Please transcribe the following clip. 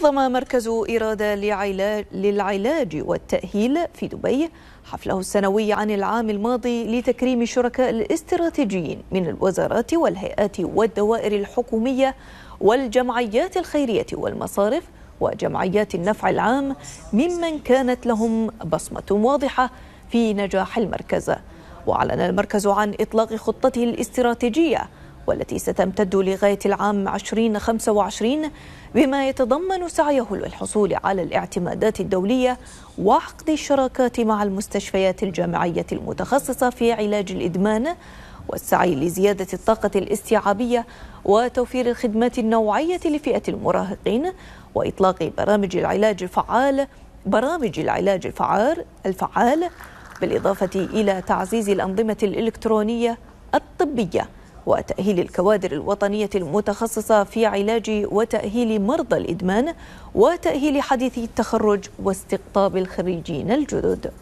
نظم مركز إرادة للعلاج والتأهيل في دبي حفله السنوي عن العام الماضي لتكريم الشركاء الاستراتيجيين من الوزارات والهيئات والدوائر الحكومية والجمعيات الخيرية والمصارف وجمعيات النفع العام ممن كانت لهم بصمة واضحة في نجاح المركز وأعلن المركز عن إطلاق خطته الاستراتيجية والتي ستمتد لغاية العام 2025 بما يتضمن سعيه للحصول على الاعتمادات الدولية وعقد الشراكات مع المستشفيات الجامعية المتخصصة في علاج الإدمان والسعي لزيادة الطاقة الاستيعابية وتوفير الخدمات النوعية لفئة المراهقين وإطلاق برامج العلاج الفعال برامج العلاج الفعال الفعال بالإضافة إلى تعزيز الأنظمة الإلكترونية الطبية وتأهيل الكوادر الوطنية المتخصصة في علاج وتأهيل مرضى الإدمان وتأهيل حديثي التخرج واستقطاب الخريجين الجدد